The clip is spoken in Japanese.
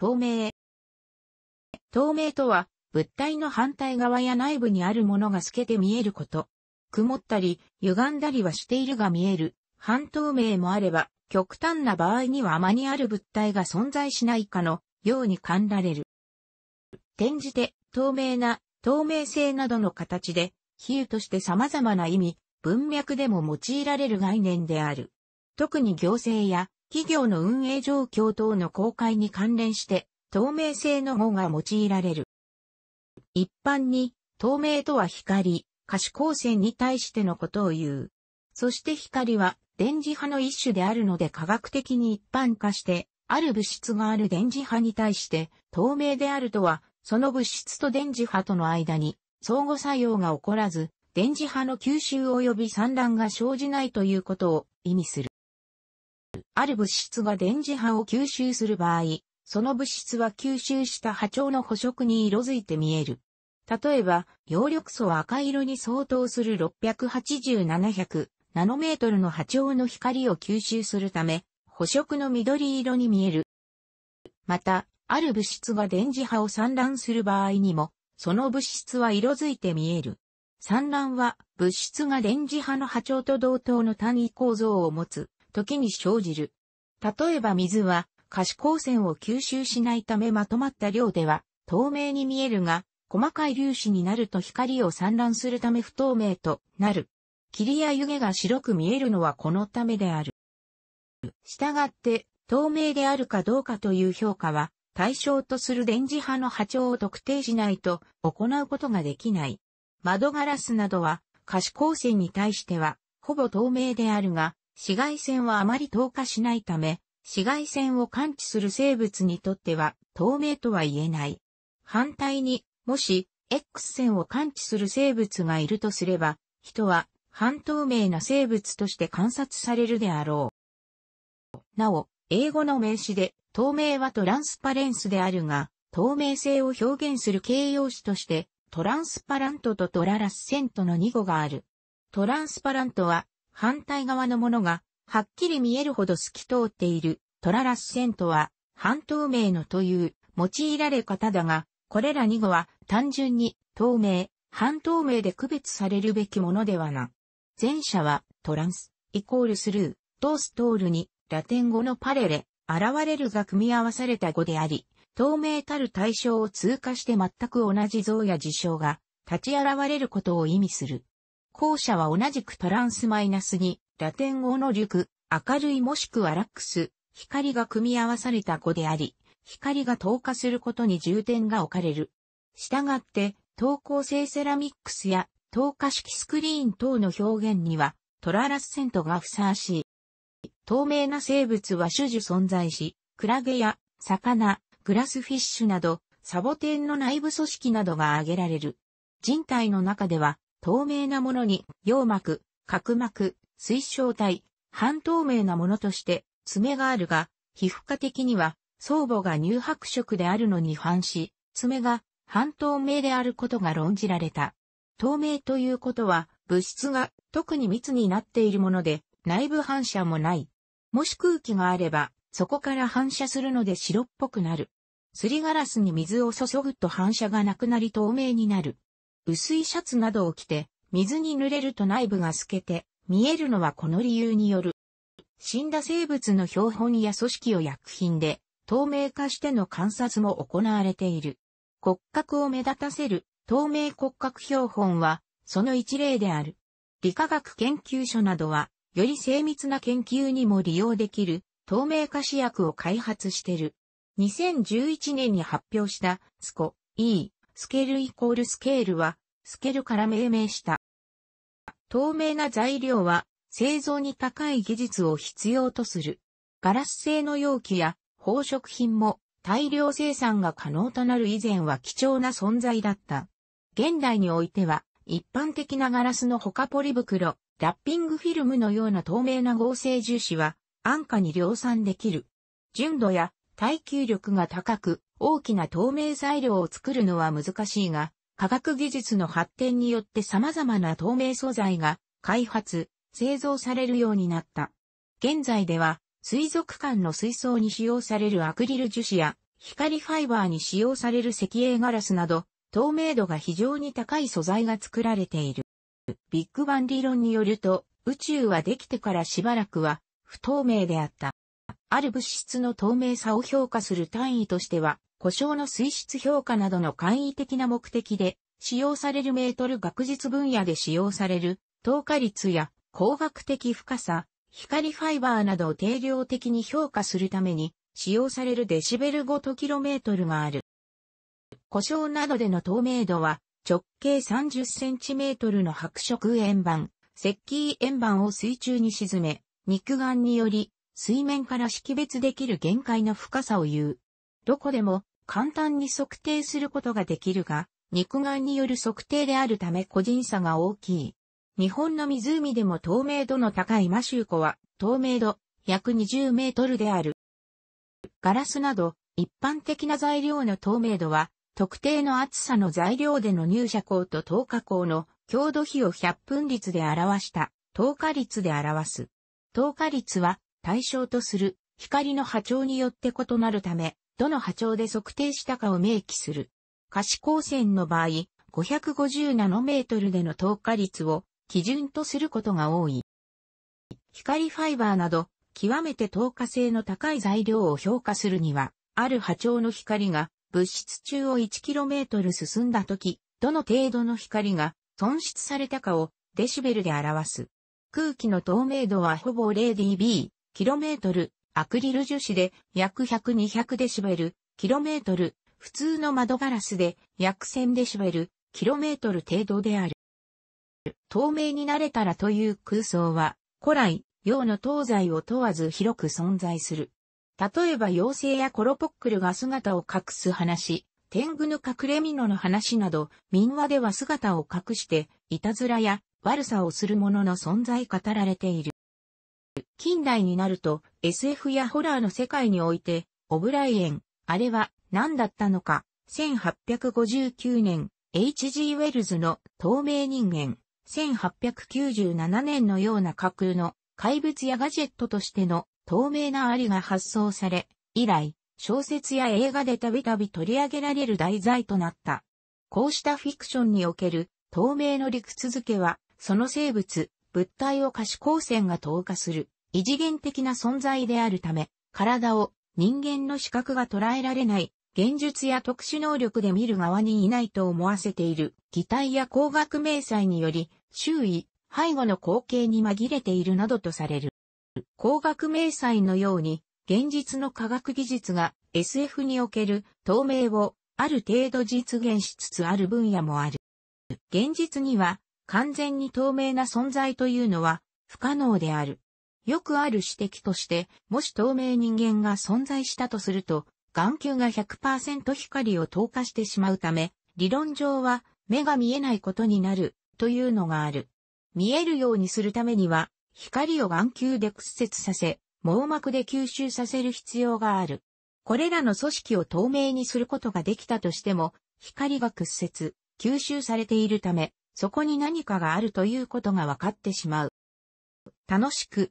透明。透明とは、物体の反対側や内部にあるものが透けて見えること。曇ったり、歪んだりはしているが見える。半透明もあれば、極端な場合にはあまりある物体が存在しないかのように感られる。転じて、透明な、透明性などの形で、比喩として様々な意味、文脈でも用いられる概念である。特に行政や企業の運営状況等の公開に関連して、透明性の語が用いられる。一般に、透明とは光、可視光線に対してのことを言う。そして光は電磁波の一種であるので科学的に一般化して、ある物質がある電磁波に対して透明であるとは、その物質と電磁波との間に相互作用が起こらず、電磁波の吸収及び散乱が生じないということを意味する。ある物質が電磁波を吸収する場合、その物質は吸収した波長の捕食に色づいて見える。例えば、葉緑素は赤色に相当する680-700ナノメートルの波長の光を吸収するため、捕食の緑色に見える。また、ある物質が電磁波を散乱する場合にも、その物質は色づいて見える。散乱は、物質が電磁波の波長と同等の単位構造を持つ、時に生じる。例えば水は可視光線を吸収しないためまとまった量では透明に見えるが、細かい粒子になると光を散乱するため不透明となる。霧や湯気が白く見えるのはこのためである。したがって、透明であるかどうかという評価は、対象とする電磁波の波長を特定しないと行うことができない。窓ガラスなどは可視光線に対しては、ほぼ透明であるが、紫外線はあまり透過しないため、紫外線を感知する生物にとっては透明とは言えない。反対に、もし X 線を感知する生物がいるとすれば、人は半透明な生物として観察されるであろう。なお、英語の名詞で透明はトランスパレンスであるが、透明性を表現する形容詞として、トランスパラントとトララスセントの2語がある。トランスパラントは反対側のものが、はっきり見えるほど透き通っている、トララス線とは、半透明のという、用いられ方だが、これら2語は単純に透明、半透明で区別されるべきものではな。前者はトランス、イコールスルー、トーストールに、ラテン語のパレレ、現れるが組み合わされた語であり、透明たる対象を通過して全く同じ像や事象が立ち現れることを意味する。後者は同じくトランスマイナスに、ラテン語の力、明るいもしくはラックス、光が組み合わされた語であり、光が透過することに重点が置かれる。したがって、透光性セラミックスや透過式スクリーン等の表現には、トララスセントがふさわしい。透明な生物は種々存在し、クラゲや魚、グラスフィッシュなど、サボテンの内部組織などが挙げられる。人体の中では、透明なものに、葉膜、角膜、水晶体、半透明なものとして、爪があるが、皮膚科的には、相母が乳白色であるのに反し、爪が半透明であることが論じられた。透明ということは、物質が特に密になっているもので、内部反射もない。もし空気があれば、そこから反射するので白っぽくなる。すりガラスに水を注ぐと反射がなくなり透明になる。薄いシャツなどを着て、水に濡れると内部が透けて、見えるのはこの理由による。死んだ生物の標本や組織を薬品で、透明化しての観察も行われている。骨格を目立たせる透明骨格標本は、その一例である。理化学研究所などは、より精密な研究にも利用できる透明化試薬を開発している。2011年に発表した、スコ、E、スケルイコールスケールは、スケルから命名した。透明な材料は、製造に高い技術を必要とする。ガラス製の容器や宝飾品も大量生産が可能となる以前は貴重な存在だった。現代においては一般的なガラスの他ポリ袋、ラッピングフィルムのような透明な合成樹脂は安価に量産できる。純度や耐久力が高く大きな透明材料を作るのは難しいが、科学技術の発展によって様々な透明素材が開発、製造されるようになった。現在では、水族館の水槽に使用されるアクリル樹脂や、光ファイバーに使用される石英ガラスなど、透明度が非常に高い素材が作られている。ビッグバン理論によると、宇宙はできてからしばらくは不透明であった。ある物質の透明さを評価する単位としては、故障の水質評価などの簡易的な目的で、使用されるメートル学術分野で使用される、透過率や光学的深さ、光ファイバーなどを定量的に評価するために、使用されるデシベルごとキロメートルがある。故障などでの透明度は、直径30センチメートルの白色円盤、石器円盤を水中に沈め、肉眼により、水面から識別できる限界の深さを言う。どこでも、簡単に測定することができるが、肉眼による測定であるため個人差が大きい。日本の湖でも透明度の高いマシュー湖は、透明度約20メートルである。ガラスなど、一般的な材料の透明度は、特定の厚さの材料での入射光と透過光の強度比を100分率で表した透過率で表す。透過率は対象とする光の波長によって異なるため、どの波長で測定したかを明記する。可視光線の場合、550ナノメートルでの透過率を基準とすることが多い。光ファイバーなど、極めて透過性の高い材料を評価するには、ある波長の光が物質中を 1km 進んだ時、どの程度の光が損失されたかをデシベルで表す。空気の透明度はほぼ 0dB、km アクリル樹脂で約100-200デシベル、キロメートル、普通の窓ガラスで約1000デシベル、キロメートル程度である。透明になれたらという空想は、古来、洋の東西を問わず広く存在する。例えば妖精やコロポックルが姿を隠す話、天狗の隠れ蓑の話など、民話では姿を隠して、いたずらや悪さをする者の存在語られている。近代になると SF やホラーの世界において、オブライエン、あれは何だったのか、1859年、H.G. ウェルズの透明人間、1897年のような架空の怪物やガジェットとしての透明なありが発想され、以来、小説や映画でたびたび取り上げられる題材となった。こうしたフィクションにおける透明の理屈付けは、その生物、物体を可視光線が透過する異次元的な存在であるため、体を人間の視覚が捉えられない、現術や特殊能力で見る側にいないと思わせている、擬態や光学迷彩により、周囲、背後の光景に紛れているなどとされる。光学迷彩のように、現実の科学技術が SF における透明をある程度実現しつつある分野もある。現実には完全に透明な存在というのは不可能である。よくある指摘として、もし透明人間が存在したとすると、眼球が100%光を透過してしまうため、理論上は目が見えないことになるというのがある。見えるようにするためには、光を眼球で屈折させ、網膜で吸収させる必要がある。これらの組織を透明にすることができたとしても、光が屈折、吸収されているため、そこに何かがあるということが分かってしまう。楽しく、